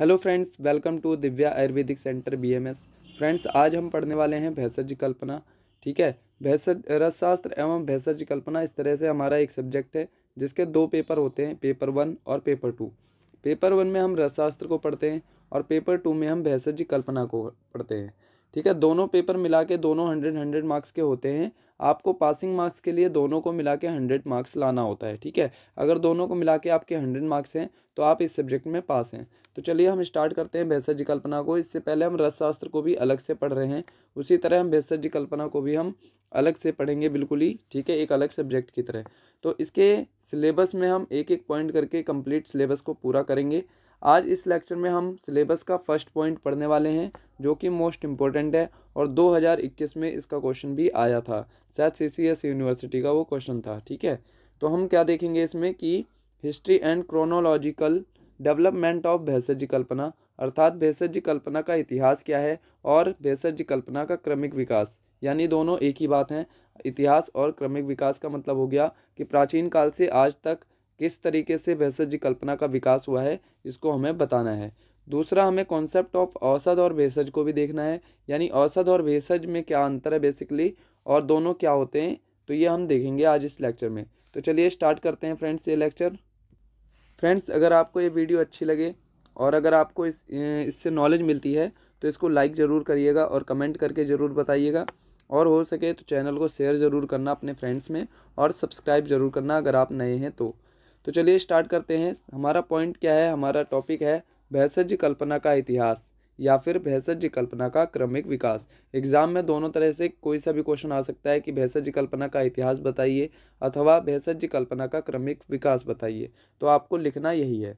hello friends welcome to Divya Ayurvedic centre BMS friends आज हम पढ़ने वाले हैं भैसज कल्पना ठीक है भैसज रसशास्त्र एवं भैसज कल्पना इस तरह से हमारा एक सब्जेक्ट है जिसके दो पेपर होते हैं पेपर वन और पेपर टू पेपर वन में हम रसशास्त्र को पढ़ते हैं और पेपर टू में हम भैसज कल्पना को पढ़ते हैं ठीक है दोनों पेपर मिला के दोनों हंड्रेड हंड्रेड मार्क्स के होते हैं आपको पासिंग मार्क्स के लिए दोनों को मिला के हंड्रेड मार्क्स लाना होता है ठीक है अगर दोनों को मिला के आपके हंड्रेड मार्क्स हैं तो आप इस सब्जेक्ट में पास हैं तो चलिए हम स्टार्ट करते हैं भैसर जी कल्पना को इससे पहले हम रसशास्त्र को भी अलग से पढ़ रहे हैं उसी तरह हम भेसर जी कल्पना को भी हम अलग से पढ़ेंगे बिल्कुल ही ठीक है एक अलग सब्जेक्ट की तरह तो इसके सिलेबस में हम एक एक पॉइंट करके कंप्लीट सिलेबस को पूरा करेंगे आज इस लेक्चर में हम सिलेबस का फर्स्ट पॉइंट पढ़ने वाले हैं जो कि मोस्ट इम्पॉर्टेंट है और 2021 में इसका क्वेश्चन भी आया था शायद सी सी एस यूनिवर्सिटी का वो क्वेश्चन था ठीक है तो हम क्या देखेंगे इसमें कि history and chronological development of भेसजी कल्पना अर्थात भेसजी कल्पना का इतिहास क्या है और भेसजी कल्पना का क्रमिक विकास यानी दोनों एक ही बात हैं इतिहास और क्रमिक विकास का मतलब हो गया कि प्राचीन काल से आज तक किस तरीके से भेषज कल्पना का विकास हुआ है इसको हमें बताना है दूसरा हमें कॉन्सेप्ट ऑफ औसत और भेषज को भी देखना है यानी औसत और भेषज में क्या अंतर है बेसिकली और दोनों क्या होते हैं तो ये हम देखेंगे आज इस लेक्चर में तो चलिए स्टार्ट करते हैं फ्रेंड्स ये लेक्चर फ्रेंड्स अगर आपको ये वीडियो अच्छी लगे और अगर आपको इस इससे नॉलेज मिलती है तो इसको लाइक ज़रूर करिएगा और कमेंट करके ज़रूर बताइएगा और हो सके तो चैनल को शेयर ज़रूर करना अपने फ्रेंड्स में और सब्सक्राइब ज़रूर करना अगर आप नए हैं तो तो चलिए स्टार्ट करते हैं हमारा पॉइंट क्या है हमारा टॉपिक है भैसज कल्पना का इतिहास या फिर भैसज कल्पना का क्रमिक विकास एग्जाम में दोनों तरह से कोई सा भी क्वेश्चन आ सकता है कि भैसज कल्पना का इतिहास बताइए अथवा भैसज कल्पना का क्रमिक विकास बताइए तो आपको लिखना यही है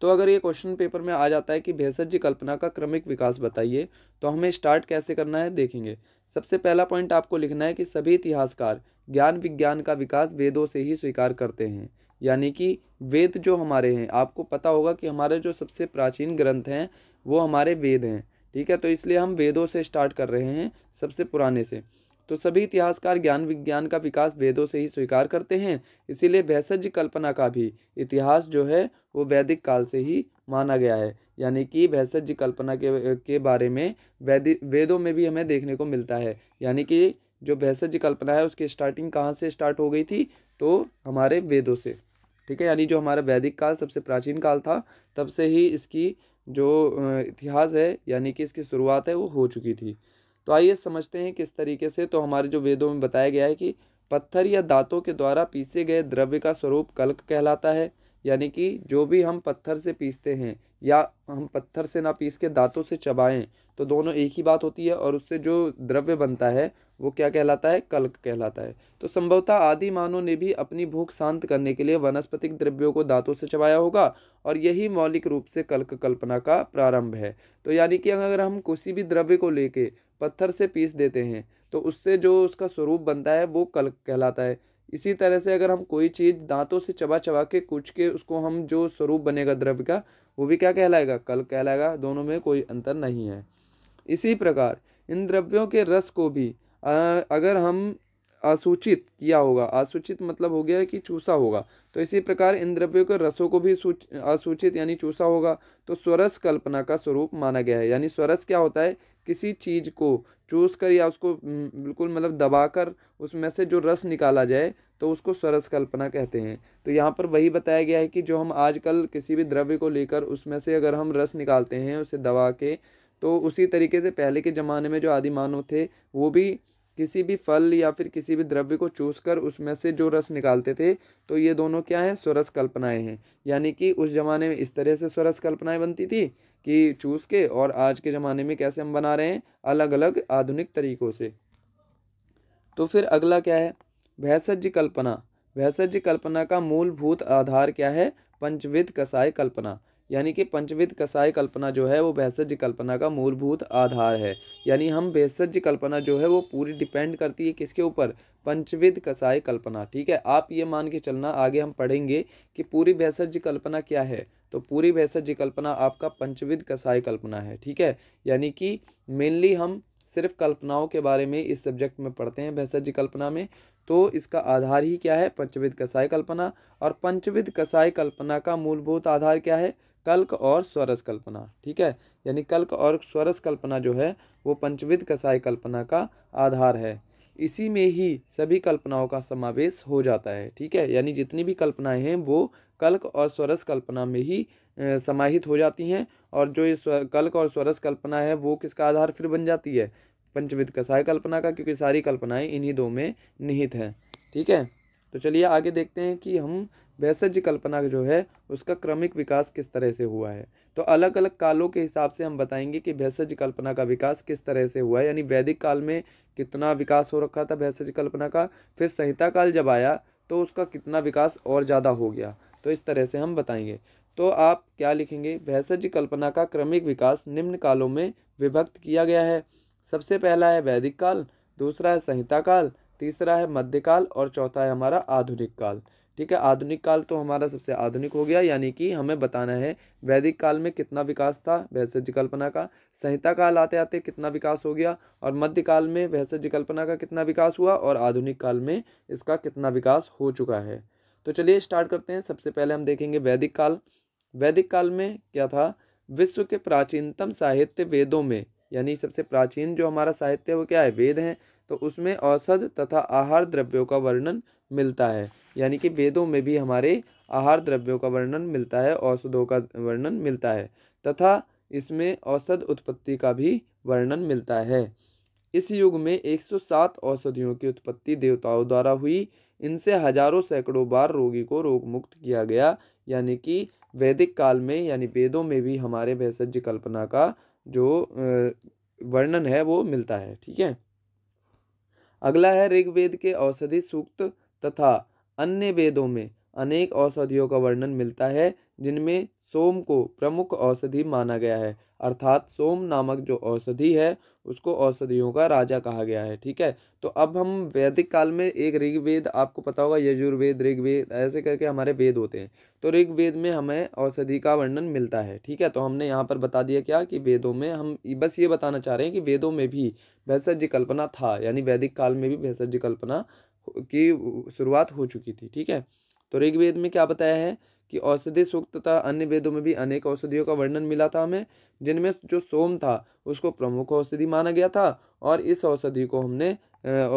तो अगर ये क्वेश्चन पेपर में आ जाता है कि भैसज कल्पना का क्रमिक विकास बताइए तो हमें स्टार्ट कैसे करना है देखेंगे सबसे पहला पॉइंट आपको लिखना है कि सभी इतिहासकार ज्ञान विज्ञान का विकास वेदों से ही स्वीकार करते हैं यानी कि वेद जो हमारे हैं आपको पता होगा कि हमारे जो सबसे प्राचीन ग्रंथ हैं वो हमारे वेद हैं ठीक है तो इसलिए हम वेदों से स्टार्ट कर रहे हैं सबसे पुराने से तो सभी इतिहासकार ज्ञान विज्ञान का विकास वेदों से ही स्वीकार करते हैं इसीलिए भैसज कल्पना का भी इतिहास जो है वो वैदिक काल से ही माना गया है यानी कि भैसज कल्पना के के बारे में वैदिक वेदों में भी हमें देखने को मिलता है यानी कि जो भैसज कल्पना है उसकी स्टार्टिंग कहाँ से स्टार्ट हो गई थी तो हमारे वेदों से ठीक है यानी जो हमारा वैदिक काल सबसे प्राचीन काल था तब से ही इसकी जो इतिहास है यानी कि इसकी शुरुआत है वो हो चुकी थी तो आइए समझते हैं किस तरीके से तो हमारे जो वेदों में बताया गया है कि पत्थर या दांतों के द्वारा पीसे गए द्रव्य का स्वरूप कल्क कहलाता है यानी कि जो भी हम पत्थर से पीसते हैं या हम पत्थर से ना पीस के दांतों से चबाएं तो दोनों एक ही बात होती है और उससे जो द्रव्य बनता है वो क्या कहलाता है कल्क कहलाता है तो संभवतः आदि मानव ने भी अपनी भूख शांत करने के लिए वनस्पतिक द्रव्यों को दांतों से चबाया होगा और यही मौलिक रूप से कल्क कल्पना का प्रारंभ है तो यानी कि अगर हम किसी भी द्रव्य को लेके पत्थर से पीस देते हैं तो उससे जो उसका स्वरूप बनता है वो कल्क कहलाता है इसी तरह से अगर हम कोई चीज़ दांतों से चबा चबा के कुछ के उसको हम जो स्वरूप बनेगा द्रव्य का वो भी क्या कहलाएगा कल कहलाएगा दोनों में कोई अंतर नहीं है इसी प्रकार इन द्रव्यों के रस को भी अगर हम असूचित किया होगा असूचित मतलब हो गया कि चूसा होगा तो इसी प्रकार इन द्रव्यों के रसों को भी असूचित यानी चूसा होगा तो स्वरस कल्पना का स्वरूप माना गया है यानी स्वरस क्या होता है किसी चीज़ को चूस कर या उसको बिल्कुल मतलब दबाकर उसमें से जो रस निकाला जाए तो उसको स्वरस कल्पना कहते हैं तो यहाँ पर वही बताया गया है कि जो हम आजकल किसी भी द्रव्य को लेकर उसमें से अगर हम रस निकालते हैं उसे दबा के तो उसी तरीके से पहले के ज़माने में जो आदि मानव थे वो भी किसी भी फल या फिर किसी भी द्रव्य को चूस कर उसमें से जो रस निकालते थे तो ये दोनों क्या हैं स्वरस कल्पनाएं हैं यानी कि उस ज़माने में इस तरह से स्वरस कल्पनाएं बनती थी कि चूस के और आज के ज़माने में कैसे हम बना रहे हैं अलग अलग आधुनिक तरीक़ों से तो फिर अगला क्या है भैसज कल्पना भैसज कल्पना का मूलभूत आधार क्या है पंचविद कसाय कल्पना यानी कि पंचविद कसाई कल्पना जो है वो भैसज कल्पना का मूलभूत आधार है यानी हम भैसज कल्पना जो है वो पूरी डिपेंड करती है किसके ऊपर पंचविद कसाई कल्पना ठीक है आप ये मान के चलना आगे हम पढ़ेंगे कि पूरी भैसज कल्पना क्या है तो पूरी भैसज कल्पना आपका पंचविद कसाई कल्पना है ठीक है यानी कि मेनली हम सिर्फ कल्पनाओं के बारे में इस सब्जेक्ट में पढ़ते हैं भैसज कल्पना में तो इसका आधार ही क्या है पंचविद कसाय कल्पना और पंचविद कसाई कल्पना का मूलभूत आधार क्या है कल्क और स्वरस कल्पना ठीक है यानी कल्क और स्वरस कल्पना जो है वो पंचविद कसाई कल्पना का आधार है इसी में ही सभी कल्पनाओं का समावेश हो जाता है ठीक है यानी जितनी भी कल्पनाएं हैं वो कल्क और स्वरस कल्पना में ही समाहित हो जाती हैं और जो ये कल्क और स्वरस कल्पना है वो किसका आधार फिर बन जाती है पंचविद कसाई कल्पना का क्योंकि सारी कल्पनाएं इन्हीं दो में निहित हैं ठीक है तो चलिए आगे देखते हैं कि हम वैसज कल्पना जो है उसका क्रमिक विकास किस तरह से हुआ है तो अलग अलग कालों के हिसाब से हम बताएंगे कि भैसज कल्पना का विकास किस तरह से हुआ है यानी वैदिक काल में कितना विकास हो रखा था भैसज कल्पना का फिर संहिता काल जब आया तो उसका कितना विकास और ज़्यादा हो गया तो इस तरह से हम बताएंगे तो आप क्या लिखेंगे भैसज कल्पना का क्रमिक विकास निम्न कालों में विभक्त किया गया है सबसे पहला है वैदिक काल दूसरा है संहिता काल तीसरा है मध्यकाल और चौथा है हमारा आधुनिक काल ठीक है आधुनिक काल तो हमारा सबसे आधुनिक हो गया यानी कि हमें बताना है वैदिक काल में कितना विकास था भैसज कल्पना का संहिता काल आते आते कितना विकास हो गया और मध्य काल में भैसज कल्पना का कितना विकास हुआ और आधुनिक काल में इसका कितना विकास हो चुका है तो चलिए स्टार्ट करते हैं सबसे पहले हम देखेंगे वैदिक काल वैदिक काल में क्या था विश्व के प्राचीनतम साहित्य वेदों में यानी सबसे प्राचीन जो हमारा साहित्य है वो क्या है वेद हैं तो उसमें औषध तथा आहार द्रव्यों का वर्णन मिलता है यानी कि वेदों में भी हमारे आहार द्रव्यों का वर्णन मिलता है औषधों का वर्णन मिलता है तथा इसमें औषध उत्पत्ति का भी वर्णन मिलता है इस युग में 107 औषधियों की उत्पत्ति देवताओं द्वारा हुई इनसे हजारों सैकड़ों बार रोगी को रोग मुक्त किया गया यानी कि वैदिक काल में यानी वेदों में भी हमारे भैसज्य कल्पना का जो वर्णन है वो मिलता है ठीक है अगला है ऋग्वेद के औषधि सूक्त तथा अन्य वेदों में अनेक औषधियों का वर्णन मिलता है जिनमें सोम को प्रमुख औषधि माना गया है अर्थात सोम नामक जो औषधि है उसको औषधियों का राजा कहा गया है ठीक है तो अब हम वैदिक काल में एक ऋग्वेद आपको पता होगा यजुर्वेद ऋग्वेद ऐसे करके हमारे वेद होते हैं तो ऋग्वेद में हमें औषधि का वर्णन मिलता है ठीक है तो हमने यहाँ पर बता दिया क्या कि वेदों में हम बस ये बताना चाह रहे हैं कि वेदों में भी भैसज कल्पना था यानी वैदिक काल में भी भैसज कल्पना की शुरुआत हो चुकी थी ठीक है तो ऋग्वेद में क्या बताया है कि औषधि सूक्त तथा अन्य वेदों में भी अनेक औषधियों का वर्णन मिला था हमें जिनमें जो सोम था उसको प्रमुख औषधि माना गया था और इस औषधि को हमने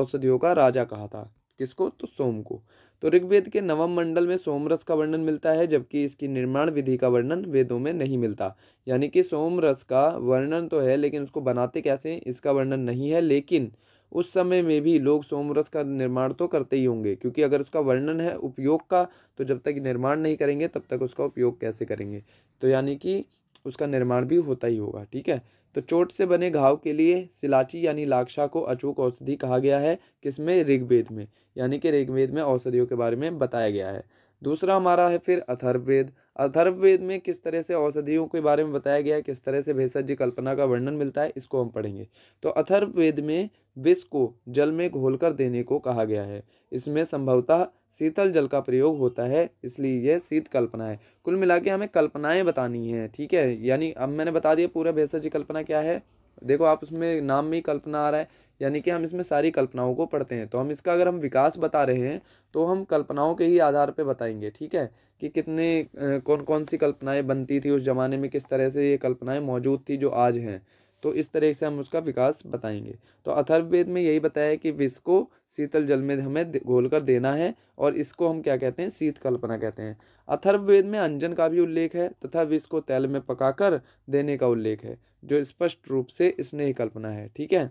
औषधियों का राजा कहा था किसको तो सोम को तो ऋग्वेद के नवम मंडल में सोमरस का वर्णन मिलता है जबकि इसकी निर्माण विधि का वर्णन वेदों में नहीं मिलता यानी कि सोमरस का वर्णन तो है लेकिन उसको बनाते कैसे इसका वर्णन नहीं है लेकिन उस समय में भी लोग सोमरस का निर्माण तो करते ही होंगे क्योंकि अगर उसका वर्णन है उपयोग का तो जब तक निर्माण नहीं करेंगे तब तक उसका उपयोग कैसे करेंगे तो यानी कि उसका निर्माण भी होता ही होगा ठीक है तो चोट से बने घाव के लिए सिलाची यानी लाक्षा को अचूक औषधि कहा गया है किसमें ऋग्वेद में यानी कि ऋग्वेद में औषधियों के बारे में बताया गया है दूसरा हमारा है फिर अथर्ववेद अथर्ववेद में किस तरह से औषधियों के बारे में बताया गया है किस तरह से भेषज जी कल्पना का वर्णन मिलता है इसको हम पढ़ेंगे तो अथर्ववेद में विष को जल में घोलकर देने को कहा गया है इसमें संभवतः शीतल जल का प्रयोग होता है इसलिए यह शीत कल्पना है कुल मिला के हमें कल्पनाएं बतानी है ठीक है यानी अब मैंने बता दिया पूरा भेषज जी कल्पना क्या है देखो आप उसमें नाम में ही कल्पना आ रहा है यानी कि हम इसमें सारी कल्पनाओं को पढ़ते हैं तो हम इसका अगर हम विकास बता रहे हैं तो हम कल्पनाओं के ही आधार पर बताएंगे ठीक है कि कितने कौन कौन सी कल्पनाएं बनती थी उस ज़माने में किस तरह से ये कल्पनाएं मौजूद थी जो आज हैं तो इस तरह से हम उसका विकास बताएंगे तो अथर्ववेद में यही बताया कि विष को शीतल जल में हमें घोल कर देना है और इसको हम क्या कहते हैं शीत कल्पना कहते हैं अथर्ववेद में अंजन का भी उल्लेख है तथा विष को तेल में पकाकर देने का उल्लेख है जो स्पष्ट रूप से स्नेह कल्पना है ठीक है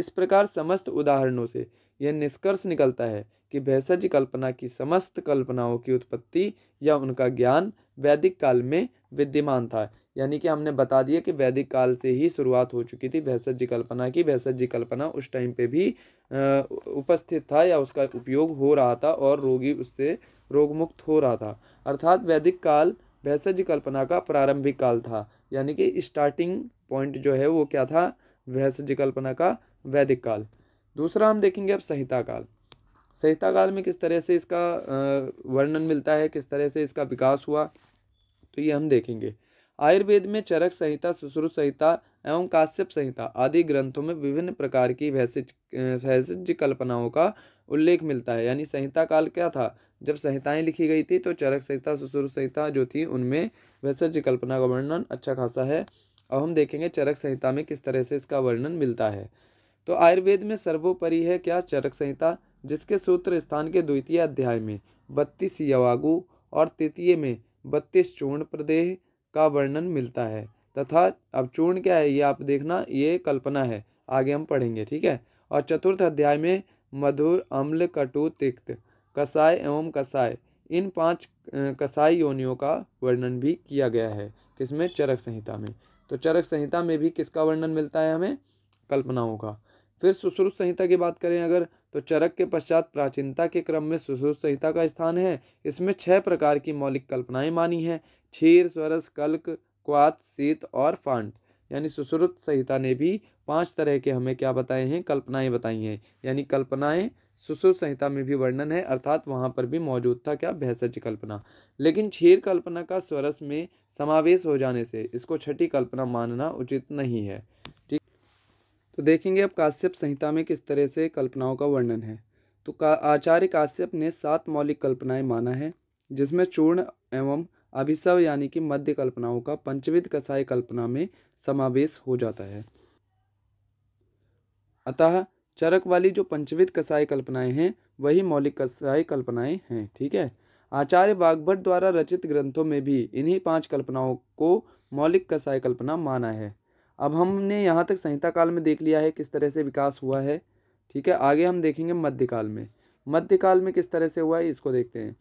इस प्रकार समस्त उदाहरणों से यह निष्कर्ष निकलता है कि भैसज कल्पना की समस्त कल्पनाओं की उत्पत्ति या उनका ज्ञान वैदिक काल में विद्यमान था यानी कि हमने बता दिया कि वैदिक काल से ही शुरुआत हो चुकी थी भैसज कल्पना की भैसज कल्पना उस टाइम पे भी उपस्थित था या उसका उपयोग हो रहा था और रोगी उससे रोगमुक्त हो रहा था अर्थात वैदिक काल भैसज कल्पना का प्रारंभिक काल था यानी कि स्टार्टिंग पॉइंट जो है वो क्या था भैसज कल्पना का वैदिक काल दूसरा हम देखेंगे अब संहिता काल संहिता काल में किस तरह से इसका वर्णन मिलता है किस तरह से इसका विकास हुआ तो ये हम देखेंगे आयुर्वेद में चरक संहिता सुश्रुत संहिता एवं काश्यप संहिता आदि ग्रंथों में विभिन्न प्रकार की भैसिज कल्पनाओं का उल्लेख मिलता है यानी संहिता काल क्या था जब संहिताएं लिखी गई थी तो चरक संहिता सुश्रुत संहिता जो थी उनमें भैसिज कल्पना का वर्णन अच्छा खासा है अब हम देखेंगे चरक संहिता में किस तरह से इसका वर्णन मिलता है तो आयुर्वेद में सर्वोपरि है क्या चरक संहिता जिसके सूत्र स्थान के द्वितीय अध्याय में बत्तीस यवागु और तृतीय में बत्तीस चूर्ण प्रदेह का वर्णन मिलता है तथा अब चूर्ण क्या है ये आप देखना ये कल्पना है आगे हम पढ़ेंगे ठीक है और चतुर्थ अध्याय में मधुर अम्ल कटु तिक्त कसाय एवं कसाय इन पांच कसाई योनियों का वर्णन भी किया गया है किसमें चरक संहिता में तो चरक संहिता में भी किसका वर्णन मिलता है हमें कल्पनाओं का फिर सुश्रुत संहिता की बात करें अगर तो चरक के पश्चात प्राचीनता के क्रम में सुश्रुत संहिता का स्थान है इसमें छह प्रकार की मौलिक कल्पनाएं मानी हैं क्षीर स्वरस कल्क क्वात शीत और फांट यानी सुश्रुत संहिता ने भी पांच तरह के हमें क्या बताए हैं कल्पनाएं बताई हैं यानी कल्पनाएं सुश्रुत संहिता में भी वर्णन है अर्थात वहाँ पर भी मौजूद था क्या भैसज कल्पना लेकिन क्षीर कल्पना का स्वरस में समावेश हो जाने से इसको छठी कल्पना मानना उचित नहीं है ठीक तो देखेंगे अब काश्यप संहिता में किस तरह से कल्पनाओं का वर्णन है तो का आचार्य काश्यप ने सात मौलिक कल्पनाएं माना है जिसमें चूर्ण एवं अभिसव यानी कि मध्य कल्पनाओं का पंचविद कसाय कल्पना में समावेश हो जाता है अतः चरक वाली जो पंचविद कसाय कल्पनाएं हैं वही मौलिक कसाय कल्पनाएं हैं ठीक है आचार्य बागभट द्वारा रचित ग्रंथों में भी इन्हीं पांच कल्पनाओं को मौलिक कसाय कल्पना माना है अब हमने यहाँ तक संहिता काल में देख लिया है किस तरह से विकास हुआ है ठीक है आगे हम देखेंगे मध्यकाल में मध्यकाल में किस तरह से हुआ है इसको देखते हैं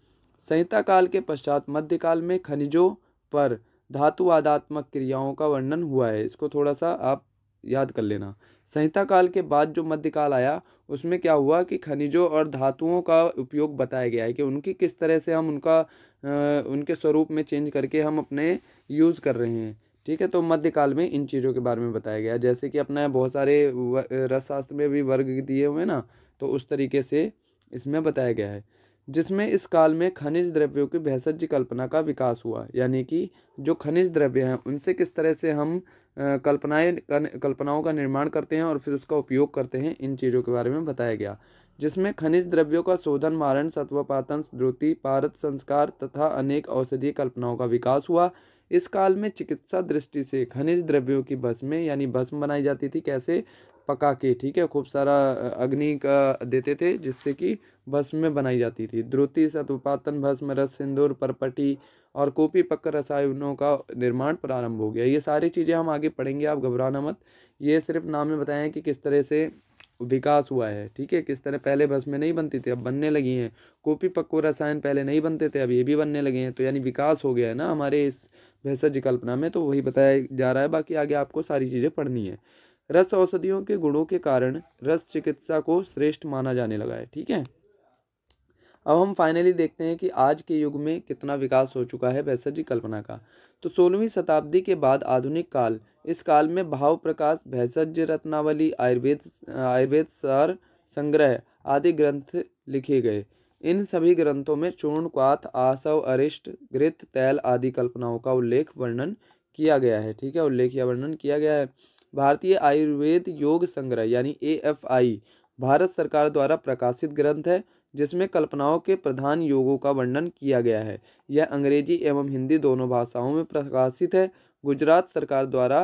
संहिता काल के पश्चात मध्यकाल में खनिजों पर धातुवादात्मक क्रियाओं का वर्णन हुआ है इसको थोड़ा सा आप याद कर लेना संहिता काल के बाद जो मध्यकाल आया उसमें क्या हुआ कि खनिजों और धातुओं का उपयोग बताया गया है कि उनकी किस तरह से हम उनका आ, उनके स्वरूप में चेंज करके हम अपने यूज़ कर रहे हैं ठीक है तो मध्यकाल में इन चीज़ों के बारे में बताया गया जैसे कि अपना बहुत सारे रसशास्त्र में भी वर्ग दिए हुए ना तो उस तरीके से इसमें बताया गया है जिसमें इस काल में खनिज द्रव्यों की भैसज कल्पना का विकास हुआ यानी कि जो खनिज द्रव्य हैं उनसे किस तरह से हम कल्पनाएं कल्पनाओं का निर्माण करते हैं और फिर उसका उपयोग करते हैं इन चीज़ों के बारे में बताया गया जिसमें खनिज द्रव्यों का शोधन मारण सत्वपातन द्रुति पारत संस्कार तथा अनेक औषधीय कल्पनाओं का विकास हुआ इस काल में चिकित्सा दृष्टि से खनिज द्रव्यों की भस्में यानी भस्म बनाई जाती थी कैसे पका के ठीक है खूब सारा अग्नि का देते थे जिससे कि भस्में बनाई जाती थी द्रुति सतुपातन भस्म रस सिंदूर परपटी और कॉपी पक्कर रसायनों का निर्माण प्रारंभ हो गया ये सारी चीज़ें हम आगे पढ़ेंगे आप घबराना मत ये सिर्फ नाम में बताएं कि किस तरह से विकास हुआ है ठीक है किस तरह पहले बस में नहीं बनती थी अब बनने लगी हैं कॉपी पक्को रसायन पहले नहीं बनते थे अब ये भी बनने लगे हैं तो यानी विकास हो गया है ना हमारे इस भैसज कल्पना में तो वही बताया जा रहा है बाकी आगे आपको सारी चीज़ें पढ़नी है रस औषधियों के गुणों के कारण रस चिकित्सा को श्रेष्ठ माना जाने लगा है ठीक है अब हम फाइनली देखते हैं कि आज के युग में कितना विकास हो चुका है जी कल्पना का तो सोलहवीं शताब्दी के बाद आधुनिक काल इस काल में भाव प्रकाश भैसज रत्नावली आयुर्वेद आयुर्वेद सार संग्रह आदि ग्रंथ लिखे गए इन सभी ग्रंथों में चूर्ण क्वाथ आसव अरिष्ट गृत तैल आदि कल्पनाओं का उल्लेख वर्णन किया गया है ठीक है उल्लेख या वर्णन किया गया है भारतीय आयुर्वेद योग संग्रह यानी ए भारत सरकार द्वारा प्रकाशित ग्रंथ है जिसमें कल्पनाओं के प्रधान योगों का वर्णन किया गया है यह अंग्रेजी एवं हिंदी दोनों भाषाओं में प्रकाशित है गुजरात सरकार द्वारा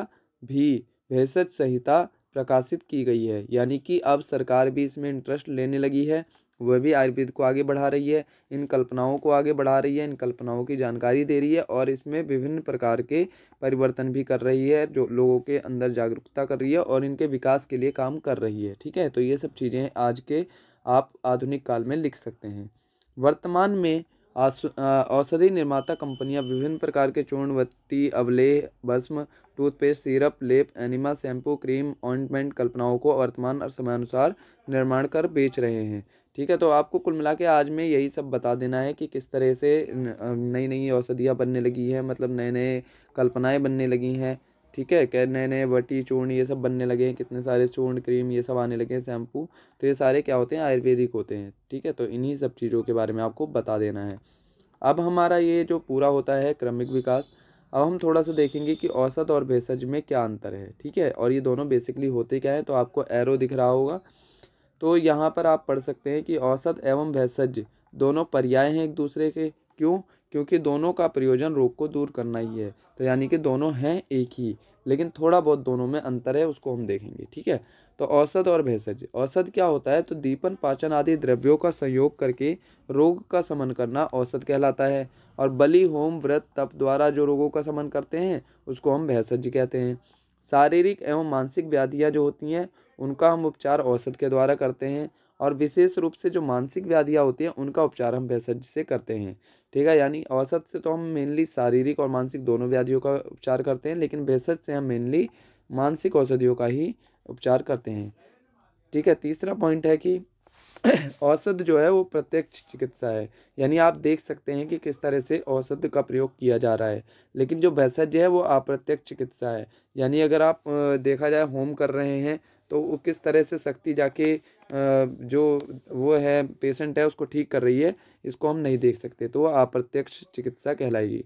भी भेषज संहिता प्रकाशित की गई है यानी कि अब सरकार भी इसमें इंटरेस्ट लेने लगी है वह भी आयुर्वेद को आगे बढ़ा रही है इन कल्पनाओं को आगे बढ़ा रही है इन कल्पनाओं की जानकारी दे रही है और इसमें विभिन्न प्रकार के परिवर्तन भी कर रही है जो लोगों के अंदर जागरूकता कर रही है और इनके विकास के लिए काम कर रही है ठीक है तो ये सब चीज़ें आज के आप आधुनिक काल में लिख सकते हैं वर्तमान में औषधि निर्माता कंपनियां विभिन्न प्रकार के चूर्णवती अवलेह भस्म टूथपेस्ट सिरप लेप एनिमा शैम्पू क्रीम ऑइंटमेंट कल्पनाओं को वर्तमान और समयानुसार निर्माण कर बेच रहे हैं ठीक है तो आपको कुल मिला के आज में यही सब बता देना है कि किस तरह से नई नई औषधियाँ बनने लगी हैं मतलब नए नए कल्पनाएँ बनने लगी हैं ठीक है क्या नए नए वटी चूर्ण ये सब बनने लगे हैं कितने सारे चूर्ण क्रीम ये सब आने लगे हैं शैम्पू तो ये सारे क्या होते हैं आयुर्वेदिक होते हैं ठीक है तो इन्हीं सब चीज़ों के बारे में आपको बता देना है अब हमारा ये जो पूरा होता है क्रमिक विकास अब हम थोड़ा सा देखेंगे कि औसत और भेषज में क्या अंतर है ठीक है और ये दोनों बेसिकली होते क्या है तो आपको एरो दिख रहा होगा तो यहाँ पर आप पढ़ सकते हैं कि औसत एवं भेषज दोनों पर्याय हैं एक दूसरे के क्यों क्योंकि दोनों का प्रयोजन रोग को दूर करना ही है तो यानी कि दोनों हैं एक ही लेकिन थोड़ा बहुत दोनों में अंतर है उसको हम देखेंगे ठीक है तो औसत और भेषज औसत क्या होता है तो दीपन पाचन आदि द्रव्यों का संयोग करके रोग का समन करना औसत कहलाता है और बलि होम व्रत तप द्वारा जो रोगों का समन करते हैं उसको हम भेषज कहते हैं शारीरिक एवं मानसिक व्याधियाँ जो होती हैं उनका हम उपचार औसत के द्वारा करते हैं और विशेष रूप से जो मानसिक व्याधियाँ होती हैं उनका उपचार हम भेषज से करते हैं ठीक है यानी औसत से तो हम मेनली शारीरिक और मानसिक दोनों व्याधियों का उपचार करते हैं लेकिन भेषज से हम मेनली मानसिक औषधियों का ही उपचार करते हैं ठीक है तीसरा पॉइंट है कि औसत जो है वो प्रत्यक्ष चिकित्सा है यानी आप देख सकते हैं कि किस तरह से औसत का प्रयोग किया जा रहा है लेकिन जो भैसज है वो अप्रत्यक्ष चिकित्सा है यानी अगर आप देखा जाए होम कर रहे हैं तो वो किस तरह से शक्ति जाके जो वो है पेशेंट है उसको ठीक कर रही है इसको हम नहीं देख सकते तो वह अप्रत्यक्ष चिकित्सा कहलाएगी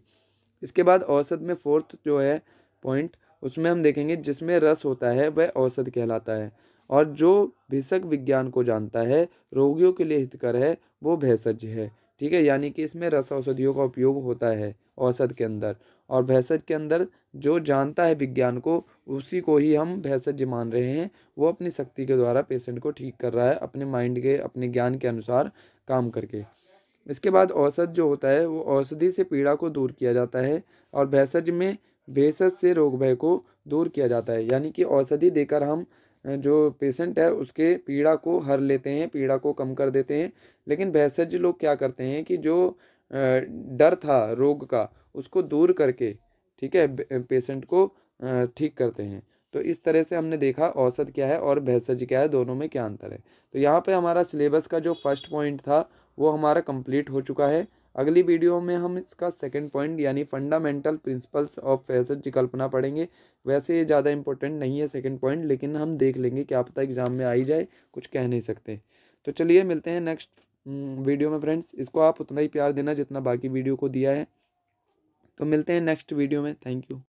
इसके बाद औसत में फोर्थ जो है पॉइंट उसमें हम देखेंगे जिसमें रस होता है वह औसत कहलाता है और जो भिषक विज्ञान को जानता है रोगियों के लिए हितकर है वो भैसज है ठीक है यानी कि इसमें रस औषधियों का उपयोग होता है औसत के अंदर और भैंसज के अंदर जो जानता है विज्ञान को उसी को ही हम भैंसज मान रहे हैं वो अपनी शक्ति के द्वारा पेशेंट को ठीक कर रहा है अपने माइंड के अपने ज्ञान के अनुसार काम करके इसके बाद औसत जो होता है वो औषधि से पीड़ा को दूर किया जाता है और भैंसज में भेषज से रोग भय को दूर किया जाता है यानी कि औषधि देकर हम जो पेशेंट है उसके पीड़ा को हर लेते हैं पीड़ा को कम कर देते हैं लेकिन भैंसज लोग क्या करते हैं कि जो डर था रोग का उसको दूर करके ठीक है पेशेंट को ठीक करते हैं तो इस तरह से हमने देखा औसत क्या है और भैसज क्या है दोनों में क्या अंतर है तो यहाँ पे हमारा सिलेबस का जो फर्स्ट पॉइंट था वो हमारा कंप्लीट हो चुका है अगली वीडियो में हम इसका सेकंड पॉइंट यानी फंडामेंटल प्रिंसिपल्स ऑफ फैसज की कल्पना पढ़ेंगे वैसे ये ज़्यादा इंपॉर्टेंट नहीं है सेकेंड पॉइंट लेकिन हम देख लेंगे क्या पता एग्ज़ाम में आई जाए कुछ कह नहीं सकते तो चलिए मिलते हैं नेक्स्ट हम्म, वीडियो में फ्रेंड्स इसको आप उतना ही प्यार देना जितना बाकी वीडियो को दिया है तो मिलते हैं नेक्स्ट वीडियो में थैंक यू